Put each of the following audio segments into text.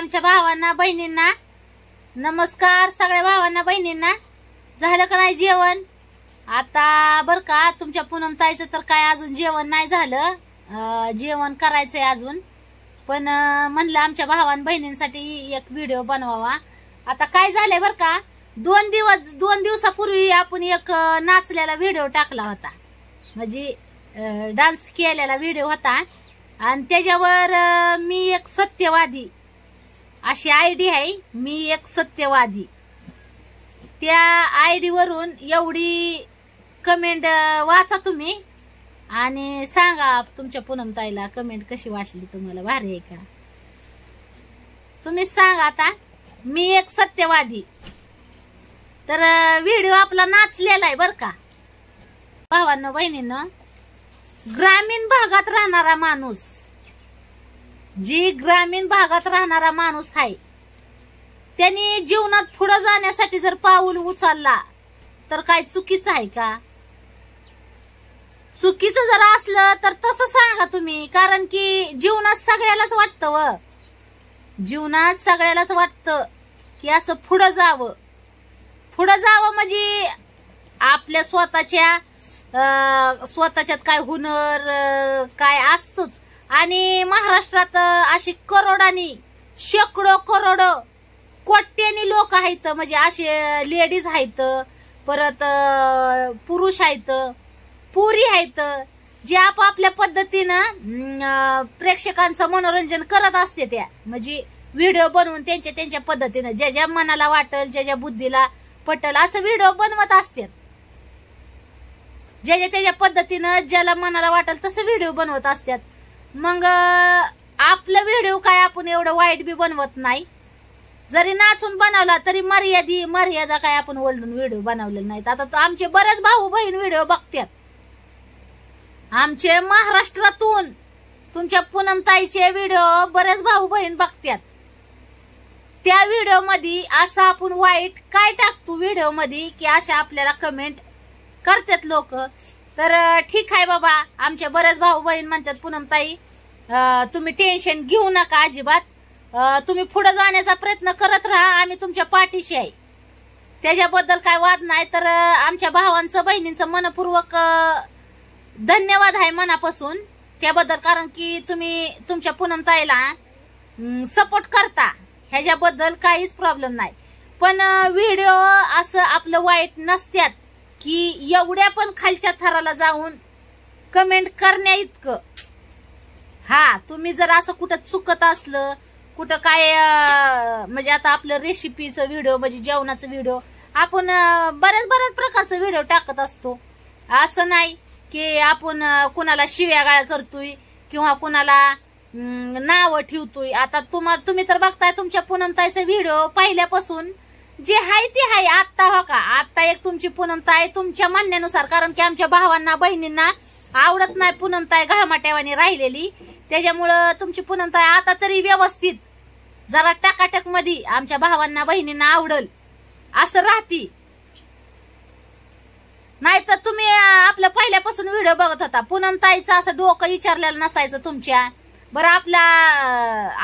आमच्या भावांना बहिणींना नमस्कार सगळ्या भावांना बहिणींना झालं का नाही जेवण आता बर का तुमच्या पूनम ताईचं तर काय अजून जेवण नाही झालं जेवण करायचंय अजून पण म्हणलं आमच्या भावान बहिणींसाठी एक व्हिडिओ बनवावा आता काय झालंय बर का दोन दिवस दोन दिवसापूर्वी आपण एक नाचलेला व्हिडिओ टाकला होता म्हणजे डान्स केलेला व्हिडिओ होता आणि त्याच्यावर मी एक सत्यवादी अशी आयडी आहे मी एक सत्यवादी त्या आयडी वरून एवढी कमेंट वाचा तुम्ही आणि सांगा तुमच्या पूनमताईला कमेंट कशी वाटली तुम्हाला भारी आहे का तुम्ही सांगा आता मी एक सत्यवादी तर व्हिडिओ आपला नाचलेला आहे बर का भावांना बहिणीनं ग्रामीण भागात राहणारा माणूस जी ग्रामीण भागात राहणारा माणूस आहे त्यांनी जीवनात पुढे जाण्यासाठी जर पाऊल उचलला तर काय चुकीचं आहे का चुकीचं जर असलं तर तसं सांगा तुम्ही कारण की जीवनात सगळ्यालाच वाटत व जीवनात सगळ्यालाच वाटत की असं पुढं जावं पुढं जावं म्हणजे आपल्या स्वतःच्या स्वतःच्यात काय हुनर काय असतच आणि महाराष्ट्रात अशी करोडानी शेकडो करोड कोट्यानी लोक आहेत म्हणजे असे लेडीज आहेत परत पुरुष आहेत पुरी आहेत जे आपापल्या पद्धतीनं प्रेक्षकांचं मनोरंजन करत असते त्या म्हणजे व्हिडिओ बनवून त्यांच्या त्यांच्या पद्धतीनं ज्या ज्या मनाला वाटल ज्या ज्या बुद्धीला पटल असं व्हिडिओ बनवत असतात ज्या ज्या त्याच्या पद्धतीनं ज्याला मनाला वाटल तसं व्हिडिओ बनवत असतात मग आपला व्हिडिओ काय आपण एवढं वाईट बी बनवत नाही जरी नाचून बनवला तरी मर्यादी मर्यादा काय आपण ओलडून व्हिडिओ बनवले नाहीत आता आमचे बरेच भाऊ बहीण व्हिडिओ बघतात आमचे महाराष्ट्रातून तुमच्या पूनमताईचे व्हिडिओ बरेच भाऊ बहीण बघतात त्या व्हिडिओ मध्ये असं आपण वाईट काय टाकतो व्हिडिओ मध्ये की अशा आपल्याला कमेंट करतात लोक तर ठीक आहे बाबा आमच्या बरेच भाऊ बहीण म्हणतात पूनम ताई तुम्ही टेन्शन घेऊ नका अजिबात तुम्ही पुढे जाण्याचा प्रयत्न करत राहा आम्ही तुमच्या पाठीशी आहे त्याच्याबद्दल काय वाद नाही तर आमच्या भावांचं बहिणींचं मनपूर्वक धन्यवाद आहे मनापासून त्याबद्दल कारण की तुम्ही तुमच्या ताईला सपोर्ट करता ह्याच्याबद्दल काहीच प्रॉब्लेम नाही पण व्हिडिओ असं आपलं वाईट नसत्यात की एवढ्या पण खालच्या थराला जाऊन कमेंट करण्या इतकं हा तुम्ही जर असं कुठं चुकत असलं कुठं काय म्हणजे आता आपलं रेसिपीचं व्हिडिओ म्हणजे जेवणाचं व्हिडिओ आपण बऱ्याच बऱ्याच प्रकारचं व्हिडिओ टाकत असतो असं नाही की आपण कुणाला शिव्या गाळ करतोय किंवा कुणाला नावं ठेवतोय आता तुम्हाला तुम्ही तर बघताय तुमच्या पूनमताईचा व्हिडिओ पाहिल्यापासून जे आहे ते आहे आत्ता हो का आत्ता एक तुमची पूनमताय तुमच्या म्हणण्यानुसार कारण की आमच्या भावांना बहिणींना आवडत नाही पुनमताय घामाट्यावानी राहिलेली त्याच्यामुळं तुमची पूनमताय आता तरी व्यवस्थित जरा टाकाटक मध्ये आमच्या भावांना बहिणींना आवडल असं राहती नाही तर तुम्ही आपल्या पहिल्यापासून व्हिडिओ बघत होता पूनमताईचं असं डोकं विचारलेलं नसायचं तुमच्या बरं आपला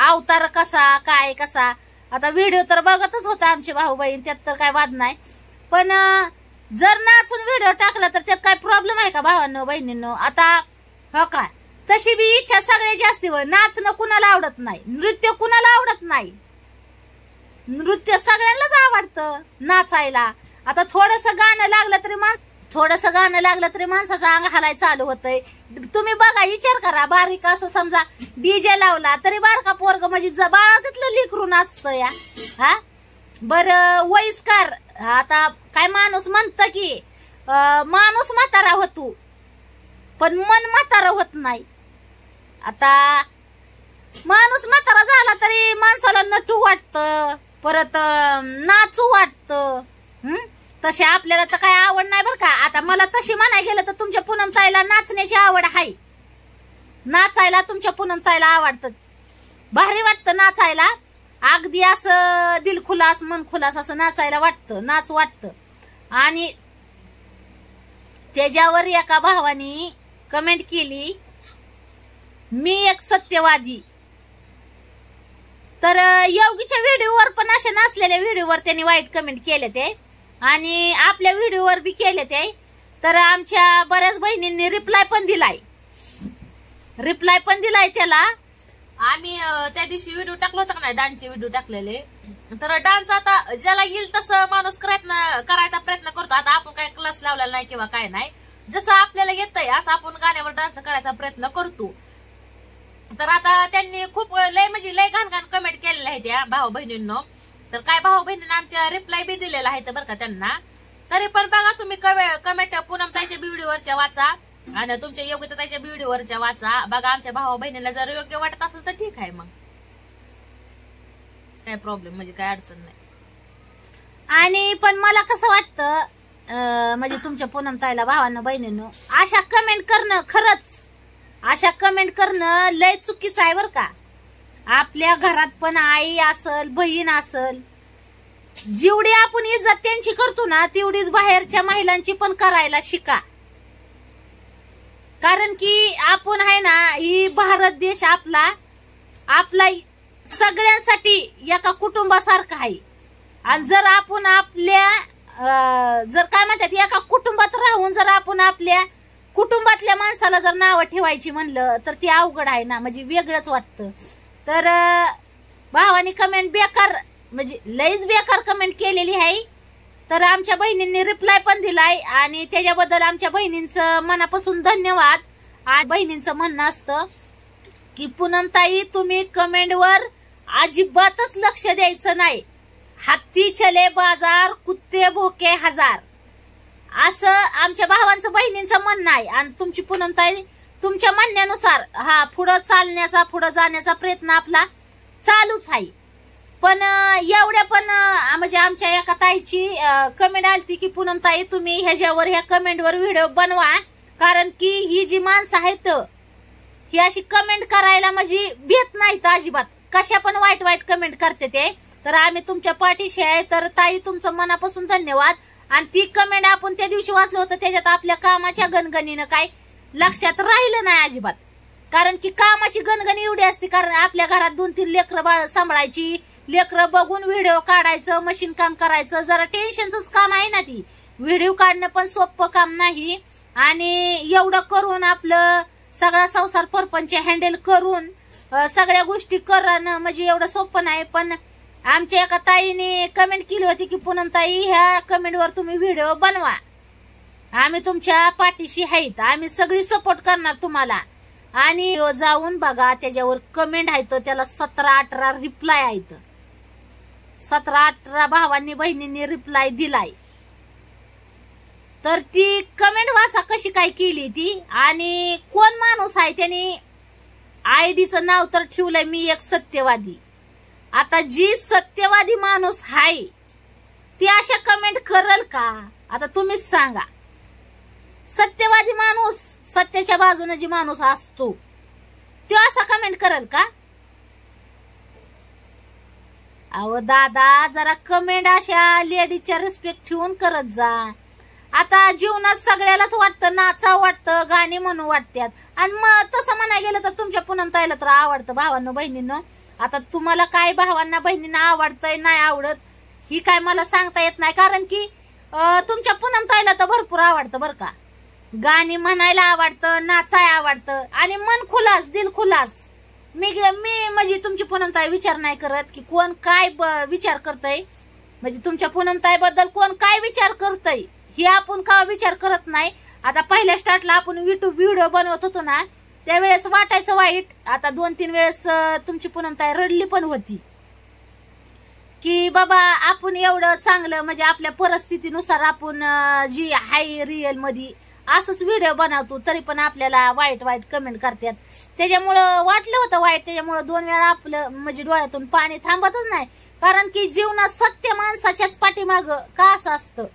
अवतार कसा काय कसा आता व्हिडिओ तर बघतच होता आमची भाऊ बहीण त्यात तर काय वाद नाही पण जर नाचून व्हिडिओ टाकला तर त्यात काय प्रॉब्लेम आहे का भावांनो बहिणींनो आता हो काय तशी बी इच्छा सगळ्याची असते नाचणं कुणाला आवडत नाही नृत्य कुणाला आवडत नाही नृत्य सगळ्यांनाच आवडतं नाचायला आता थोडस गाणं लागलं तरी माणसं थोडस गाणं लागलं तरी माणसाचं अंग हलाय चालू होतय तुम्ही बघा विचार करा बारीक असं समजा डीजे लावला तरी बारका पोरग म्हणजे बाळा तिथलं लिखरून असतं या हा बर वयस्कार आता काय माणूस म्हणत की माणूस म्हातारा होतो पण मन म्हातारा होत नाही आता माणूस म्हातारा झाला तरी माणसाला नटू वाटत परत नाचू वाटतं तसे आपल्याला तर काय आवड नाही बरं का आता मला तशी म्हणाय गेलं तर तुमच्या पुनमताईला ताईला नाचण्याची आवड आहे नाचायला तुमच्या पुनमताईला ताईला आवडतं भारी वाटतं नाचायला अगदी असं दिल खुलास मन खुलास असं नाचायला वाटतं नाच वाटतं आणि त्याच्यावर एका भावानी कमेंट केली मी एक सत्यवादी तर योगीच्या व्हिडिओवर पण अशा नाचलेल्या व्हिडिओवर त्यांनी वाईट कमेंट केले ते आणि आपल्या व्हिडिओवर बी केले ते तर आमच्या बऱ्याच बहिणींनी रिप्लाय पण दिलाय रिप्लाय पण दिलाय त्याला आम्ही त्या दिवशी व्हिडिओ टाकलो होता ना डान्सचे व्हिडिओ टाकलेले तर डान्स आता ज्याला येईल तसं माणूस प्रयत्न करायचा प्रयत्न करतो आता आपण काय क्लास लावलेला नाही किंवा काय नाही जसं आपल्याला येत आहे असं आपण गाण्यावर डान्स करायचा प्रयत्न करतो तर आता त्यांनी खूप लय म्हणजे लय घाण घाण कमेंट केलेल्या आहे त्या भाऊ बहिणींनो तर काय भाऊ बहिणींना आमच्या रिप्लाय बी दिलेला आहे बरं का त्यांना तरी पण बघा तुम्ही कमेंट पूनम ताईच्या व्हिडिओवरच्या वाचा आणि तुमच्या योग्यता ताईच्या व्हिडिओवरच्या वाचा बघा आमच्या भाऊ बहिणीला जर योग्य वाटत असेल तर ठीक आहे मग काय प्रॉब्लेम म्हणजे काय अडचण नाही आणि पण मला कसं वाटतं म्हणजे तुमच्या पूनम ताईला भावानं बहिणीनं अशा कमेंट करणं खरंच अशा कमेंट करणं लय चुकीचं आहे बरं का आपल्या घरात पण आई असल बहीण असल जेवढी आपण इज्जत त्यांची करतो ना तेवढीच बाहेरच्या महिलांची पण करायला शिका कारण की आपण आहे ना ही भारत देश आपला आपला सगळ्यांसाठी एका कुटुंबासारखा आहे आणि जर आपण आपल्या जर काय म्हणतात एका कुटुंबात राहून जर आपण आपल्या कुटुंबातल्या माणसाला जर नावं ठेवायची म्हणलं तर ते अवघड आहे ना म्हणजे वेगळंच वाटतं तर भावानी कमेंट बेकार म्हणजे लईच बेकार कमेंट केलेली आहे तर आमच्या बहिणींनी रिप्लाय पण दिलाय आणि त्याच्याबद्दल आमच्या बहिणींचं मनापासून धन्यवाद आणि बहिणींचं म्हणणं असतं की पूनमताई तुम्ही कमेंटवर अजिबातच लक्ष द्यायचं नाही हत्ती चले बाजार कुत्ते भोके हजार असं आमच्या भावांचं बहिणींचं म्हणणं आहे आणि तुमची पूनमताई तुमच्या म्हणण्यानुसार हा पुढं चालण्याचा पुढं जाण्याचा प्रयत्न आपला चालूच आहे पण एवढ्या पण म्हणजे आमच्या एका ताईची कमेंट आली की पूनम ताई तुम्ही ह्याच्यावर ह्या कमेंटवर व्हिडिओ बनवा कारण की ही जी माणसं आहेत ही अशी कमेंट करायला म्हणजे भेट नाहीत अजिबात कशा पण वाईट वाईट कमेंट करते ते तर आम्ही तुमच्या पाठीशी आहे तर ताई तुमचं मनापासून धन्यवाद आणि ती कमेंट आपण त्या दिवशी वाचलं होतं त्याच्यात आपल्या कामाच्या गणगणीनं काय लक्षात राहिलं नाही अजिबात कारण की कामाची गणगण एवढी असते कारण आपल्या घरात दोन तीन लेकरं बाळ सांभाळायची लेकरं बघून व्हिडिओ काढायचं मशीन काम करायचं जरा टेन्शनच काम आहे ना ती व्हिडिओ काढणं पण सोपं काम नाही आणि एवढं करून आपलं सगळा संसार परपंच हँडल करून सगळ्या गोष्टी करणं म्हणजे एवढं सोपं नाही पण आमच्या एका ताईने कमेंट केली होती की पूनम ताई ह्या कमेंटवर तुम्ही व्हिडिओ बनवा आम्ही तुमच्या पाठीशी आहेत आम्ही सगळी सपोर्ट करणार तुम्हाला आणि जाऊन बघा त्याच्यावर कमेंट आहेत त्याला सतरा अठरा रिप्लाय आहेत सतरा अठरा भावांनी बहिणींनी रिप्लाय दिलाय तर ती कमेंट वाचा कशी काय केली ती आणि कोण माणूस आहे त्याने आयडीचं नाव तर ठेवलंय मी एक सत्यवादी आता जी सत्यवादी माणूस आहे ती अशा कमेंट करल का आता तुम्हीच सांगा सत्यवादी माणूस सत्याच्या बाजूने जी माणूस असतो तो असा कमेंट करेल का अहो दादा जरा कमेंट अशा लेडीजच्या रिस्पेक्ट ठेवून करत जा आता जीवनात सगळ्यालाच वाटतं नाचा वाटतं गाणी म्हणून वाटतात आणि मग तसं म्हणा गेलं तर तुमच्या पुनमताईला तर आवडतं भावांना बहिणीनं आता तुम्हाला काय भावांना बहिणींना आवडतंय नाही आवडत ही काय मला सांगता येत नाही कारण की तुमच्या पुनमताईला तर भरपूर आवडतं बरं का गाणी म्हणायला आवडतं नाचाय आवडतं आणि मन खुलास दिल खुलास मी मी म्हणजे तुमची पूनमताई विचार नाही करत की कोण काय विचार करतय म्हणजे तुमच्या पूनमताई बद्दल कोण काय विचार करतय हे आपण का विचार करत नाही आता पहिल्या स्टार्टला आपण युट्यूब व्हिडिओ बनवत होतो ना त्यावेळेस वाटायचं वाईट आता दोन तीन वेळेस तुमची पूनमताई रडली पण होती की बाबा आपण एवढं चांगलं म्हणजे आपल्या परिस्थितीनुसार आपण जी हाय रिअल मध्ये असंच व्हिडिओ बनवतो तरी पण आपल्याला वाईट वाईट कमेंट करतात त्याच्यामुळं वाटलं होतं वाईट त्याच्यामुळं दोन वेळा आपलं म्हणजे डोळ्यातून पाणी थांबतच नाही कारण की जीवनात सत्य माणसाच्याच पाठीमाग का असं असतं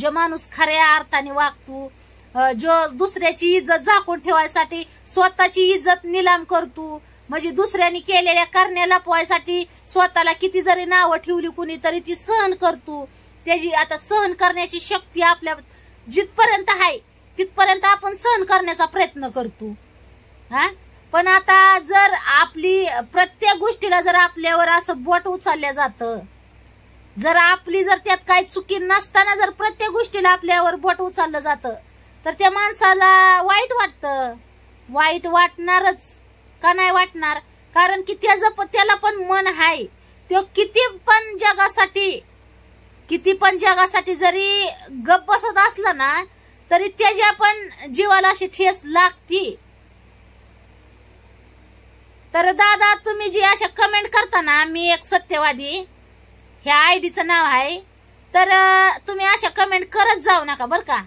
जो माणूस खऱ्या अर्थाने वागतो जो दुसऱ्याची इज्जत झाकून ठेवायसाठी स्वतःची इज्जत निलाम करतो म्हणजे दुसऱ्याने केलेल्या करण्याला पोहायसाठी स्वतःला किती जरी नावं ठेवली कुणी तरी ती सहन करतो त्याची आता सहन करण्याची शक्ती आपल्या जिथपर्यंत आहे तिथपर्यंत आपण सहन करण्याचा प्रयत्न करतो हा पण आता जर आपली प्रत्येक गोष्टीला जर आपल्यावर असं बोट उचलल्या जातं जर आपली जर त्यात काही चुकी नसताना जर प्रत्येक गोष्टीला आपल्यावर बोट उचललं जातं तर त्या माणसाला वाईट वाटतं वाईट वाटणारच का नाही वाटणार कारण की त्याचं त्याला पण मन आहे तो किती पण जगासाठी किती पण जगासाठी जरी गप्प बसत असला ना तरी त्याची आपण जीवाला अशी ठेस लागती तर दादा तुम्ही जी अशा कमेंट करता ना मी एक सत्यवादी ह्या आयडीचं नाव आहे तर तुम्ही अशा कमेंट करत जाऊ नका बरं का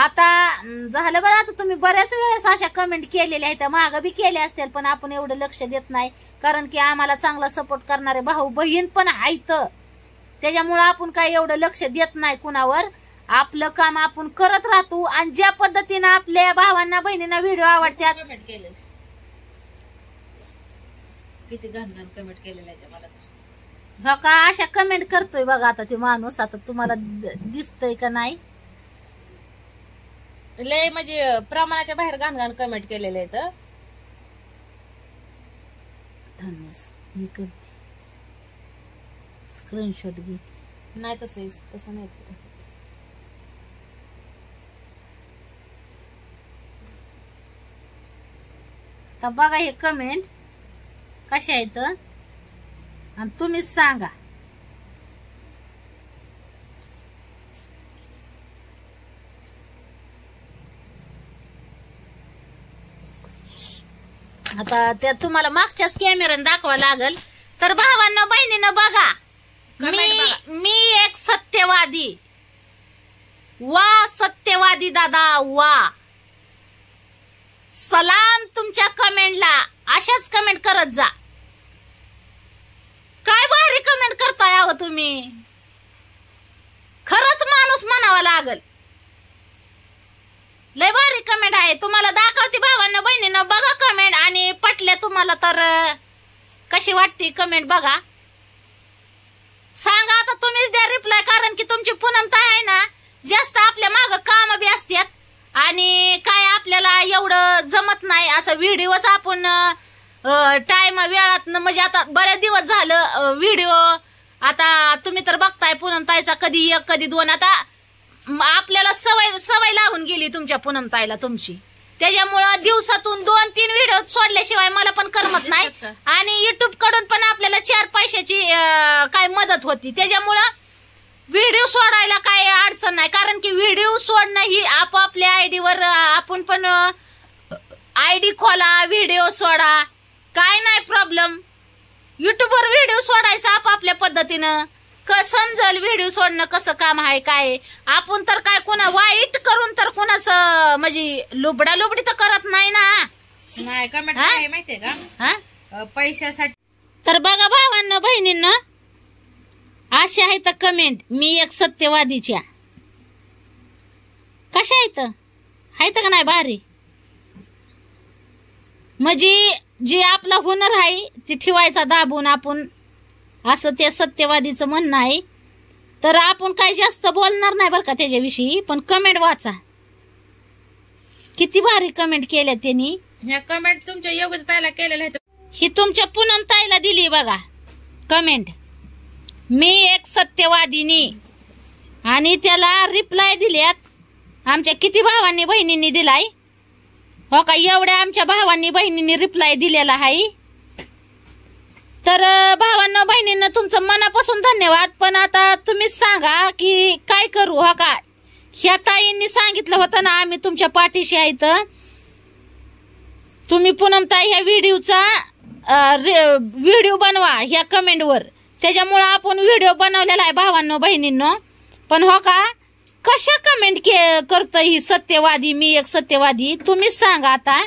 आता झालं बरं आता तुम्ही बऱ्याच वेळेस अशा कमेंट केलेल्या आहेत माग बी केल्या असतील पण आपण एवढं लक्ष देत नाही कारण की आम्हाला चांगला सपोर्ट करणारे भाऊ बहीण पण आहेत त्याच्यामुळं आपण काय एवढं लक्ष देत नाही कुणावर आपलं काम आपण करत राहतो आणि ज्या पद्धतीनं आपल्या भावांना बहिणींना व्हिडिओ आवडतात कमेंट किती घाण कमेंट केलेलं आहे मला हो का अशा कमेंट करतोय बघा आता ते माणूस आता तुम्हाला दिसतय का नाही लय म्हणजे प्रमाणाच्या बाहेर घाण घाण कमेंट केलेलं आहे तर धन्यवाद करते स्क्रीनशॉट घे नाही तसं तसं नाही तर बघा हे कमेंट कशा आहेत आणि तुम्हीच सांगा आता त्या तुम्हाला मागच्याच कॅमेऱ्याने दाखवा लागल तर भावांना बहिणीनं बघा मी मी एक सत्यवादी वा सत्यवादी दादा वा सलाम तुमच्या कमेंटला अशाच कमेंट करत जा काय भारी कमेंट करताय हो तुम्ही खरंच माणूस म्हणावा लागल लय भारी कमेंट आहे तुम्हाला दाखवते भावांना बहिणीनं बघा कमेंट आणि पटल्या तुम्हाला तर कशी वाटते कमेंट बघा सांगा आता तुम्हीच द्या रिप्लाय कारण की तुमची पुनमता आहे ना जास्त आपल्या माग काम बी असतात आणि काय आपल्याला एवढं जमत नाही असं व्हिडिओच आपण टाइम वेळात म्हणजे आता बरेच दिवस झालं व्हिडिओ आता तुम्ही तर बघताय पूनम ताईचा कधी एक कधी दोन आता आपल्याला सवय सवय लावून गेली तुमच्या पूनम ताईला तुमची त्याच्यामुळं दिवसातून दोन तीन व्हिडिओ सोडल्याशिवाय मला पण करमत नाही आणि युट्यूब कडून पण आपल्याला चार पैशाची काय मदत होती त्याच्यामुळं व्हिडिओ सोडायला काय अडचण नाही कारण की व्हिडिओ सोडणं ही आपापल्या वर आपण पण आयडी खोला व्हिडिओ सोडा काय नाही प्रॉब्लेम युट्यूबवर व्हिडिओ सोडायचा आपापल्या पद्धतीनं कस समजल व्हिडिओ सोडणं कसं काम आहे काय आपण तर काय कोणा वाईट करून तर कोणाचं म्हणजे लुबडा लुबडी तर करत नाही ना नाही का माहितीये का पैशासाठी तर बघा भावांना बहिणींना आहे तर कमेंट मी एक सत्यवादीच्या कशा आहेत आहेत का नाही भारी म्हणजे जे आपला हुनर आहे ते ठेवायचा दाबून आपण असं त्या सत्यवादीचं म्हणणं आहे तर आपण काय जास्त बोलणार नाही बरं का त्याच्याविषयी पण कमेंट वाचा किती भारी कमेंट केल्या त्यांनी ह्या कमेंट तुमच्या योग्यतायला केलेल्या आहेत ही तुमच्या पुनंताईला दिली बघा कमेंट मी एक सत्यवादिनी आणि त्याला रिप्लाय दिल्यात आमच्या किती भावांनी बहिणींनी दिलाय हो का एवढ्या आमच्या भावांनी बहिणींनी रिप्लाय दिलेला आहे तर भावांना बहिणींना तुमचं मनापासून धन्यवाद पण आता तुम्हीच सांगा की काय करू हो का ह्या ताईंनी सांगितलं होतं ना आम्ही तुमच्या पाठीशी आहे तर तुम्ही ताई ह्या व्हिडिओचा व्हिडिओ बनवा ह्या कमेंटवर त्याच्यामुळं आपण व्हिडिओ बनवलेला आहे भावांनो बहिणींनो पण हो का कशा कमेंट के करतोय ही सत्यवादी मी एक सत्यवादी तुम्हीच सांगा आता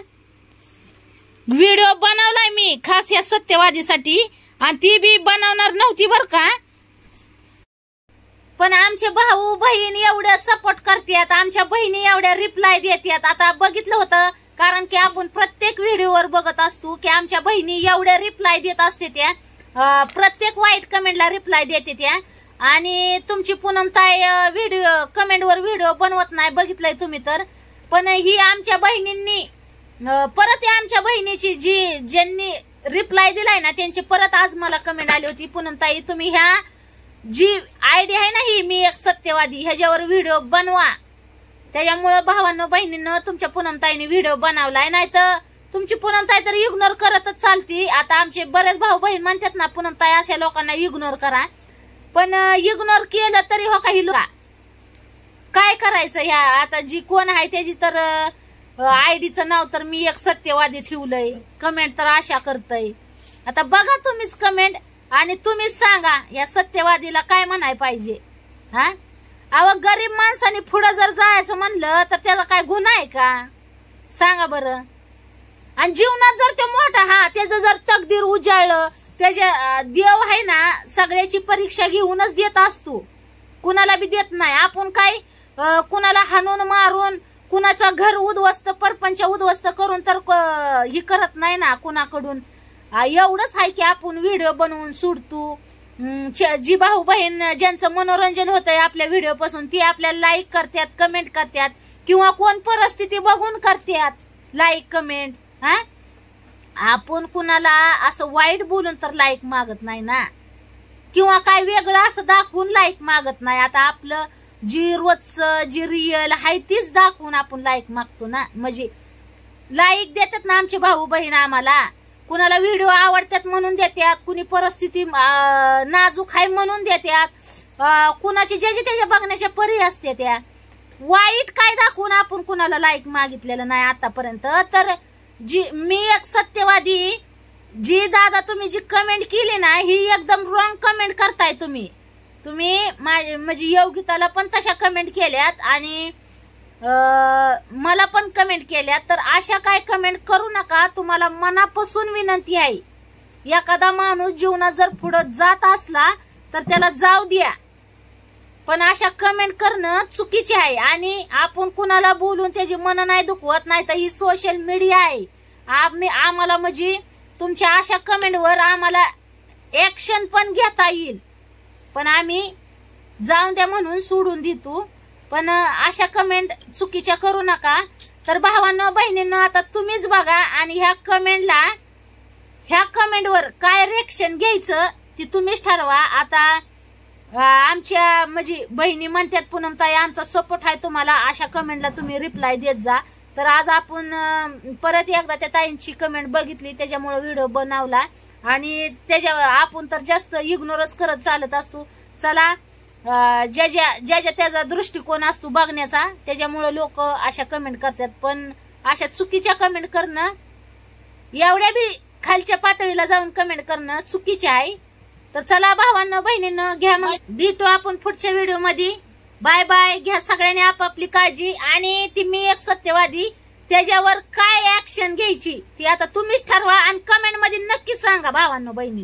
व्हिडिओ बनवलाय मी खास या सत्यवादीसाठी आणि ती बी बनवणार नव्हती बर का पण आमचे भाऊ बहीण एवढ्या सपोर्ट करतात आमच्या बहिणी एवढ्या रिप्लाय देतात आता बघितलं होतं कारण की आपण प्रत्येक व्हिडिओवर बघत असतो की आमच्या बहिणी एवढ्या रिप्लाय देत असते त्या प्रत्येक वाईट कमेंटला रिप्लाय देते त्या आणि तुमची पूनम ताई व्हिडिओ कमेंटवर व्हिडिओ बनवत नाही बघितलंय तुम्ही तर पण ही आमच्या बहिणींनी परत या आमच्या बहिणीची जी ज्यांनी रिप्लाय दिलाय ना त्यांची परत आज मला कमेंट आली होती पूनम ताई तुम्ही ह्या जी आयडिया आहे ना ही मी एक सत्यवादी ह्याच्यावर व्हिडिओ बनवा त्याच्यामुळं भावांनो बहिणींना तुमच्या ताईने व्हिडिओ बनवलाय नाही तर तुमची पूनमताई तर इग्नोर करतच चालती आता आमचे बरेच भाऊ बहीण म्हणतात ना पूनमताई अशा लोकांना इग्नोर करा पण इग्नोर केलं तरी हो काही लोक काय करायचं ह्या आता जी कोण आहे त्याची तर आयडीचं नाव तर मी एक सत्यवादी ठेवलंय कमेंट तर आशा करतय आता बघा तुम्हीच कमेंट आणि तुम्हीच सांगा या सत्यवादीला काय म्हणाय पाहिजे हा अव गरीब माणसाने पुढं जर जायचं म्हणलं तर त्याला काय गुन्हा आहे का सांगा बरं आणि जीवनात जर तो मोठा हा त्याचं जर तकदीर उजाळलं त्याच्या देव आहे ना सगळ्याची परीक्षा घेऊनच देत असतो कुणाला बी देत नाही आपण काय कुणाला हाणून मारून कुणाचं घर उद्वस्त परपंच उद्वस्त करून तर ही करत नाही ना कुणाकडून एवढंच आहे की आपण व्हिडिओ बनवून सोडतो जी भाऊ बहीण ज्यांचं मनोरंजन होतंय आपल्या व्हिडिओ पासून ती आपल्याला लाईक करतात कमेंट करतात किंवा कोण परिस्थिती बघून करतात लाईक कमेंट हा आपण कुणाला असं वाईट बोलून तर लाईक मागत नाही ना किंवा काय वेगळं असं दाखवून लाईक मागत नाही आता आपलं जी रोजचं जी रियल हाय तीच दाखवून आपण लाईक मागतो ना म्हणजे लाईक देतात ना आमचे भाऊ बहीण आम्हाला कुणाला व्हिडिओ आवडतात म्हणून देतात कुणी परिस्थिती नाजूक आहे म्हणून देतात कुणाचे जे त्याच्या बघण्याच्या परी असते त्या वाईट काय दाखवून आपण कुणाला लाईक मागितलेलं नाही आतापर्यंत तर जी मी एक सत्यवादी जी दादा तुम्ही जी कमेंट केली ना ही एकदम रॉंग कमेंट करताय तुम्ही तुम्ही म्हणजे योगिताला पण तशा कमेंट केल्यात आणि मला पण कमेंट केल्यात तर अशा काय कमेंट करू नका तुम्हाला मनापासून विनंती आहे एखादा माणूस जीवनात जर पुढे जात असला तर त्याला जाऊ द्या पण अशा कमेंट करणं चुकीचे आहे आणि आपण कुणाला बोलून त्याची मन नाही दुखवत नाही तर ही सोशल मीडिया आहे आम्हाला म्हणजे तुमच्या अशा कमेंटवर आम्हाला ऍक्शन पण घेता येईल पण आम्ही जाऊन द्या म्हणून सोडून देतो पण अशा कमेंट चुकीच्या करू नका तर भावांना बहिणींना आता तुम्हीच बघा आणि ह्या कमेंटला ह्या कमेंटवर काय रिएक्शन घ्यायचं ती तुम्हीच ठरवा आता आमच्या म्हणजे बहिणी म्हणतात पूनम ताई आमचा सपोर्ट आहे तुम्हाला अशा कमेंटला तुम्ही रिप्लाय देत जा तर आज आपण परत एकदा त्या ताईंची कमेंट बघितली त्याच्यामुळे व्हिडिओ बनवला आणि त्याच्या आपण तर जास्त इग्नोरच करत चालत असतो चला ज्या ज्या ज्या ज्या त्याचा दृष्टिकोन असतो बघण्याचा त्याच्यामुळे लोक अशा कमेंट करतात पण अशा चुकीच्या कमेंट करणं एवढ्या बी खालच्या पातळीला जाऊन कमेंट करणं चुकीचे आहे तर चला भावांना बहिणीनं घ्या मग भेटू आपण पुढच्या व्हिडिओ मध्ये बाय बाय घ्या सगळ्यांनी आपापली काळजी आणि ती मी एक सत्यवादी त्याच्यावर काय ऍक्शन घ्यायची ती आता तुम्हीच ठरवा आणि कमेंट मध्ये नक्की सांगा भावांना बहिणी